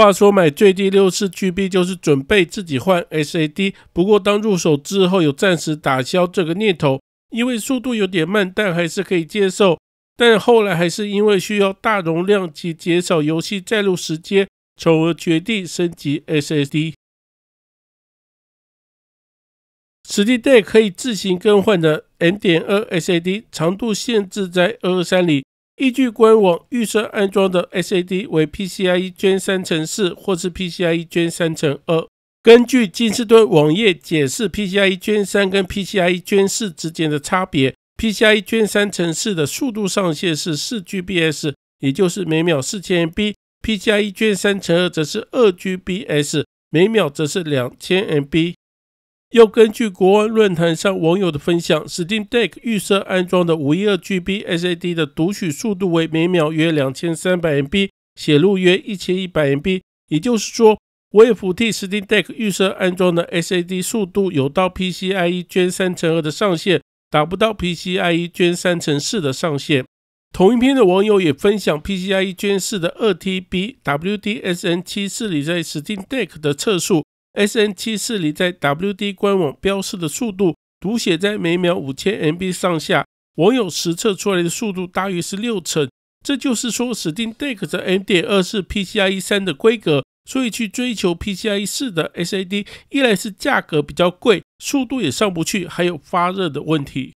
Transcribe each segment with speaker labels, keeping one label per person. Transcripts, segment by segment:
Speaker 1: 话说买最低六四 G B 就是准备自己换 S A D，不过当入手之后有暂时打消这个念头，因为速度有点慢，但还是可以接受。但后来还是因为需要大容量及减少游戏载入时间，从而决定升级 S S D。SDI 可以自行更换的 M 点二 S A D 长度限制在二三里。依据官网预设安装的 S A D 为 P C I E 卷三乘四或是 P C I E 卷三乘二。根据金士顿网页解释，P C I E 卷三跟 P C I E 卷四之间的差别，P C I E 卷三乘四的速度上限是四 G B S，也就是每秒四千 M B；P C I E 卷三乘二则是二 G B S，每秒则是两千 M B。又根据国外论坛上网友的分享 s t e a m d e c k 预设安装的五一二 GB S A D 的读取速度为每秒约两千三百 MB，写入约一千一百 MB。也就是说，威服 T s t e a m d e c k 预设安装的 S A D 速度有到 P C I E 捐三乘二的上限，达不到 P C I E 捐三乘四的上限。同一篇的网友也分享 P C I E 捐四的二 T B W D S N 七四里在 s t e a m d e c k 的测速。S N 七四零在 W D 官网标示的速度读写在每秒五千 M B 上下，网友实测出来的速度大约是六成。这就是说 s t e a m Deck 的 M 点二是 P C I E 三的规格，所以去追求 P C I E 四的 S A D，一来是价格比较贵，速度也上不去，还有发热的问题。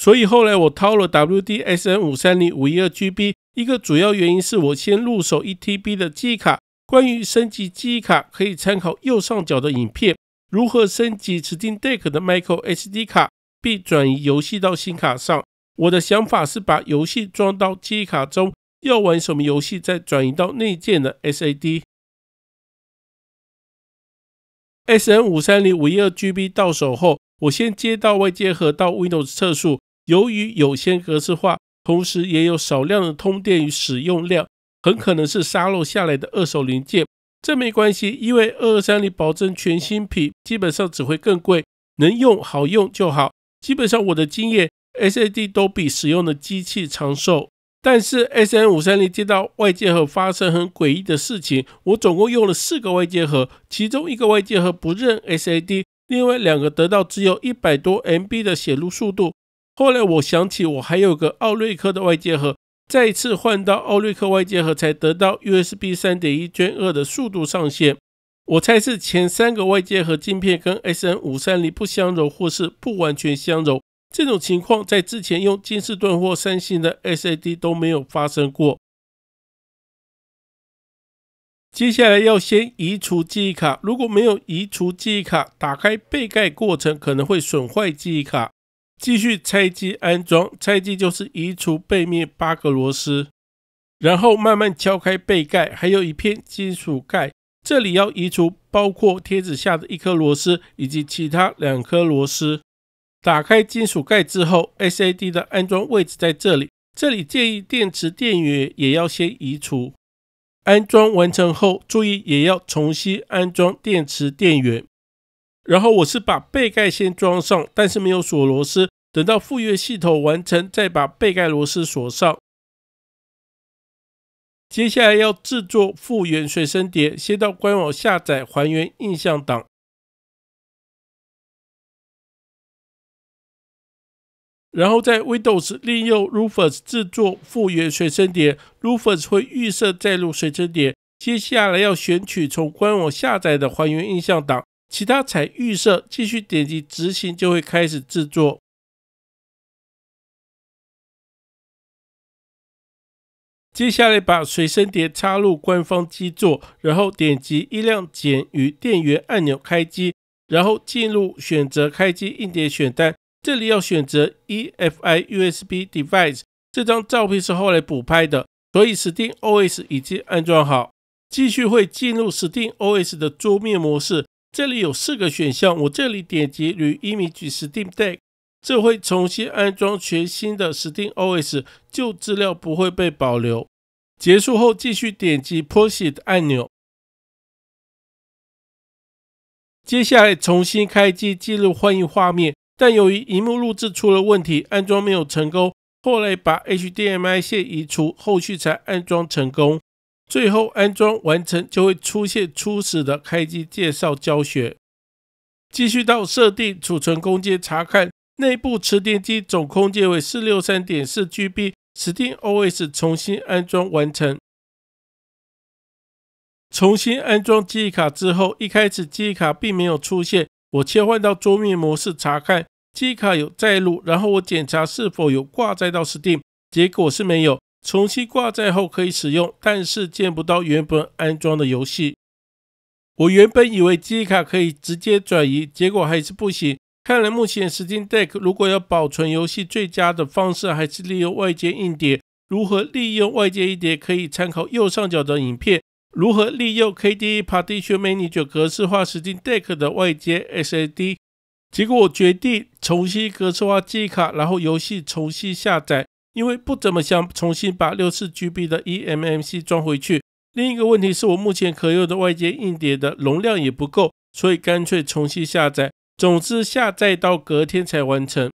Speaker 1: 所以后来我掏了 W D S N 五三零五一二 G B，一个主要原因是我先入手一 T B 的记忆卡。关于升级记忆卡，可以参考右上角的影片《如何升级指定 Deck 的 Micro SD 卡并转移游戏到新卡上》。我的想法是把游戏装到记忆卡中，要玩什么游戏再转移到内建的 SAD。SN 五三零五一二 GB 到手后，我先接到外接盒到 Windows 测速，由于有些格式化，同时也有少量的通电与使用量。很可能是沙漏下来的二手零件，这没关系，因为二二三零保证全新品，基本上只会更贵，能用好用就好。基本上我的经验，S A D 都比使用的机器长寿。但是 S N 五三零接到外接盒发生很诡异的事情，我总共用了四个外接盒，其中一个外接盒不认 S A D，另外两个得到只有一百多 M B 的写入速度。后来我想起我还有个奥瑞科的外接盒。再次换到奥瑞克外接盒才得到 USB 三点一 Gen 二的速度上限，我猜是前三个外接盒晶片跟 SN 五三零不相容或是不完全相容。这种情况在之前用金士顿或三星的 S A D 都没有发生过。接下来要先移除记忆卡，如果没有移除记忆卡，打开背盖过程可能会损坏记忆卡。继续拆机安装，拆机就是移除背面八个螺丝，然后慢慢敲开背盖，还有一片金属盖，这里要移除包括贴纸下的一颗螺丝以及其他两颗螺丝。打开金属盖之后，SAD 的安装位置在这里，这里建议电池电源也要先移除。安装完成后，注意也要重新安装电池电源。然后我是把背盖先装上，但是没有锁螺丝。等到复原系统完成，再把背盖螺丝锁上。接下来要制作复原水声碟，先到官网下载还原印象档，然后在 Windows 利用 Rufus 制作复原水声碟。Rufus 会预设载入水声碟。接下来要选取从官网下载的还原印象档。其他才预设，继续点击执行就会开始制作。接下来把随身碟插入官方基座，然后点击音量减与电源按钮开机，然后进入选择开机硬碟选单，这里要选择 EFI USB Device。这张照片是后来补拍的，所以 Steam OS 已经安装好，继续会进入 Steam OS 的桌面模式。这里有四个选项，我这里点击 “Reimage Steam Deck”，这会重新安装全新的 Steam OS，旧资料不会被保留。结束后继续点击 “Proceed” 按钮。接下来重新开机进入欢迎画面，但由于荧幕录制出了问题，安装没有成功。后来把 HDMI 线移除，后续才安装成功。最后安装完成就会出现初始的开机介绍教学，继续到设定储存空间查看内部磁电机总空间为四六三点四 GB，Steam OS 重新安装完成。重新安装记忆卡之后，一开始记忆卡并没有出现，我切换到桌面模式查看记忆卡有载入，然后我检查是否有挂载到 Steam，结果是没有。重新挂载后可以使用，但是见不到原本安装的游戏。我原本以为记忆卡可以直接转移，结果还是不行。看来目前 Steam Deck 如果要保存游戏，最佳的方式还是利用外接硬碟。如何利用外接硬碟，可以参考右上角的影片。如何利用 KDE Partition Manager 格式化 Steam Deck 的外接 SAD？结果我决定重新格式化记忆卡，然后游戏重新下载。因为不怎么想重新把六四 G B 的 e m m c 装回去，另一个问题是我目前可用的外接硬碟的容量也不够，所以干脆重新下载。总之下载到隔天才完成。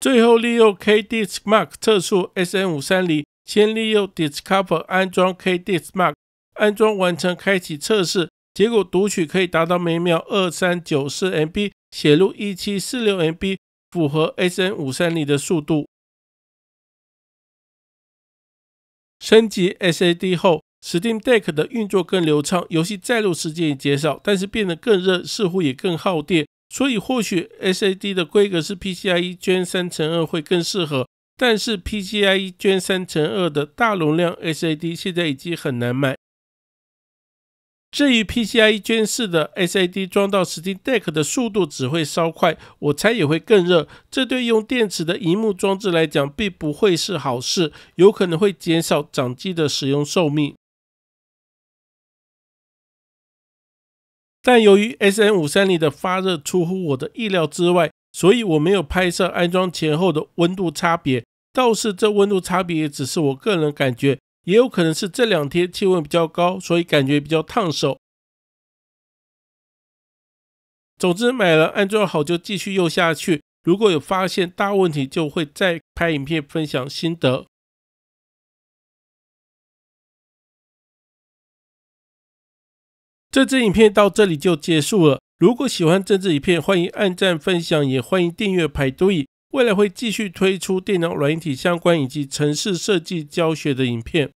Speaker 1: 最后利用 k disk mark 测速 s n 五三零，先利用 discover 安装 k disk mark，安装完成开启测试，结果读取可以达到每秒二三九四 M B，写入一七四六 M B。符合 SN 五三零的速度。升级 SAD 后，Steam Deck 的运作更流畅，游戏载入时间也减少，但是变得更热，似乎也更耗电。所以，或许 SAD 的规格是 PCIe 捐三乘二会更适合，但是 PCIe 捐三乘二的大容量 SAD 现在已经很难买。至于 PCIe Gen 的 SAD 装到 Steam Deck 的速度只会稍快，我猜也会更热。这对用电池的荧幕装置来讲，并不会是好事，有可能会减少掌机的使用寿命。但由于 SN 五三零的发热出乎我的意料之外，所以我没有拍摄安装前后的温度差别。倒是这温度差别，只是我个人感觉。也有可能是这两天气温比较高，所以感觉比较烫手。总之买了安装好就继续用下去。如果有发现大问题，就会再拍影片分享心得。这支影片到这里就结束了。如果喜欢这支影片，欢迎按赞分享，也欢迎订阅排队。未来会继续推出电脑软体相关以及城市设计教学的影片。